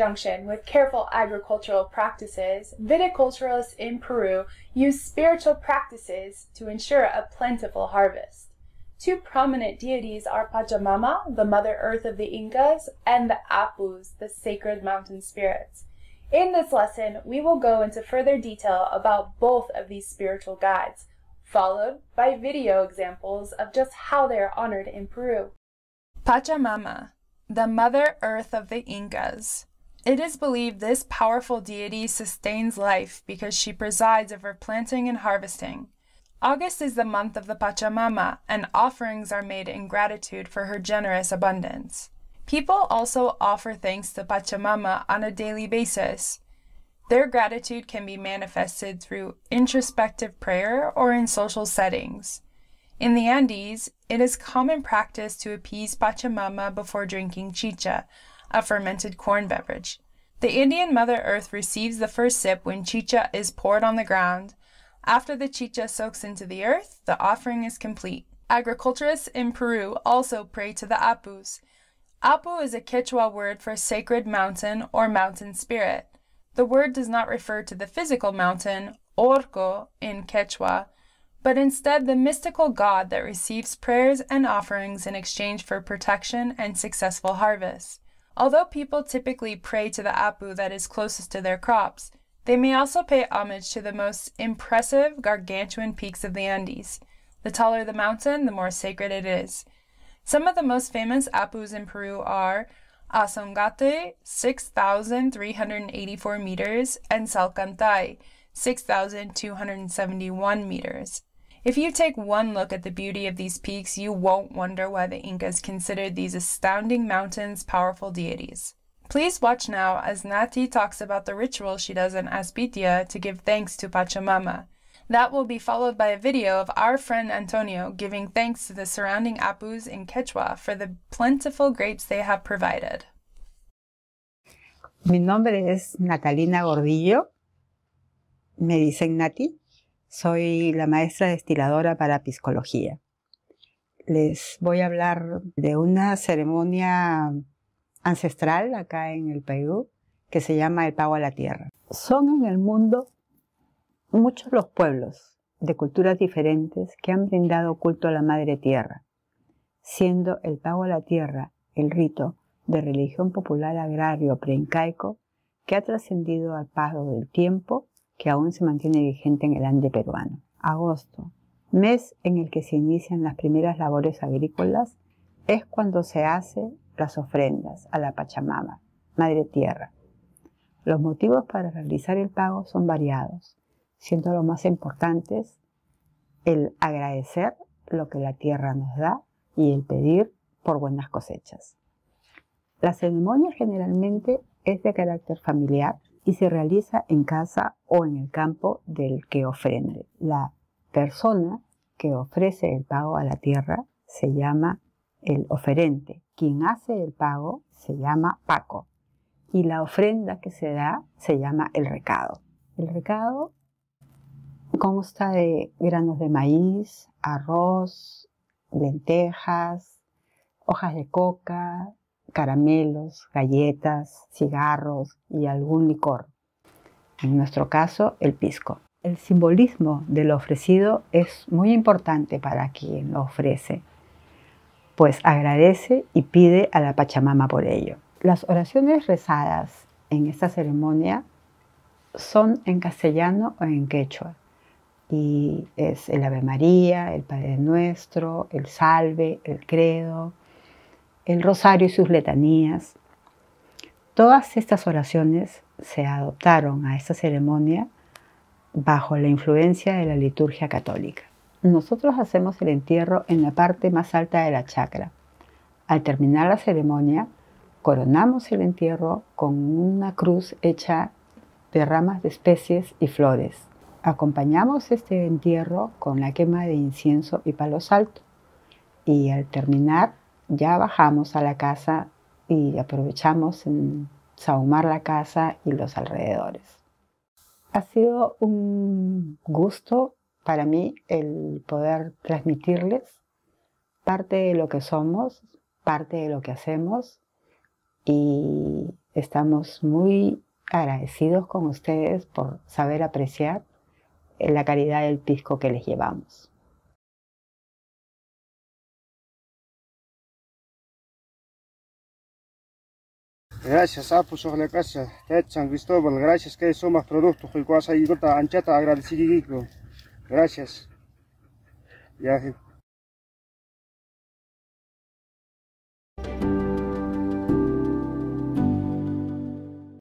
conjunction with careful agricultural practices, viticulturists in Peru use spiritual practices to ensure a plentiful harvest. Two prominent deities are Pachamama, the mother earth of the Incas, and the Apus, the sacred mountain spirits. In this lesson, we will go into further detail about both of these spiritual guides, followed by video examples of just how they are honored in Peru. Pachamama, the Mother Earth of the Incas. It is believed this powerful deity sustains life because she presides over planting and harvesting. August is the month of the Pachamama, and offerings are made in gratitude for her generous abundance. People also offer thanks to Pachamama on a daily basis. Their gratitude can be manifested through introspective prayer or in social settings. In the Andes, it is common practice to appease Pachamama before drinking chicha, a fermented corn beverage. The Indian Mother Earth receives the first sip when chicha is poured on the ground. After the chicha soaks into the earth, the offering is complete. Agriculturists in Peru also pray to the Apus. Apu is a Quechua word for sacred mountain or mountain spirit. The word does not refer to the physical mountain, Orco, in Quechua, but instead the mystical god that receives prayers and offerings in exchange for protection and successful harvests. Although people typically pray to the apu that is closest to their crops, they may also pay homage to the most impressive gargantuan peaks of the Andes. The taller the mountain, the more sacred it is. Some of the most famous apus in Peru are Asongate, 6,384 meters, and Salcantay, 6,271 meters. If you take one look at the beauty of these peaks, you won't wonder why the Incas considered these astounding mountains powerful deities. Please watch now as Nati talks about the ritual she does in Aspitia to give thanks to Pachamama. That will be followed by a video of our friend Antonio giving thanks to the surrounding Apus in Quechua for the plentiful grapes they have provided. Mi nombre es Natalina Gordillo. Me dicen Nati. Soy la maestra destiladora para psicología. Les voy a hablar de una ceremonia ancestral acá en el Perú que se llama el pago a la tierra. Son en el mundo muchos los pueblos de culturas diferentes que han brindado culto a la madre tierra, siendo el pago a la tierra el rito de religión popular agrario preincaico que ha trascendido al paso del tiempo que aún se mantiene vigente en el Ande peruano. Agosto, mes en el que se inician las primeras labores agrícolas, es cuando se hace las ofrendas a la Pachamama, Madre Tierra. Los motivos para realizar el pago son variados, siendo los más importantes el agradecer lo que la tierra nos da y el pedir por buenas cosechas. La ceremonia generalmente es de carácter familiar, y se realiza en casa o en el campo del que ofrende. La persona que ofrece el pago a la tierra se llama el oferente. Quien hace el pago se llama Paco. Y la ofrenda que se da se llama el recado. El recado consta de granos de maíz, arroz, lentejas, hojas de coca, caramelos, galletas, cigarros y algún licor. En nuestro caso, el pisco. El simbolismo de lo ofrecido es muy importante para quien lo ofrece, pues agradece y pide a la Pachamama por ello. Las oraciones rezadas en esta ceremonia son en castellano o en quechua. Y es el Ave María, el Padre Nuestro, el Salve, el Credo, el rosario y sus letanías. Todas estas oraciones se adoptaron a esta ceremonia bajo la influencia de la liturgia católica. Nosotros hacemos el entierro en la parte más alta de la chacra. Al terminar la ceremonia, coronamos el entierro con una cruz hecha de ramas de especies y flores. Acompañamos este entierro con la quema de incienso y palos altos Y al terminar, ya bajamos a la casa y aprovechamos en saumar la casa y los alrededores. Ha sido un gusto para mí el poder transmitirles parte de lo que somos, parte de lo que hacemos y estamos muy agradecidos con ustedes por saber apreciar la calidad del pisco que les llevamos. Gracias, Apus la Casa, San Cristóbal. Gracias, que somos productos. Y cuasa y gota anchata, agradecido. Gracias. Ya.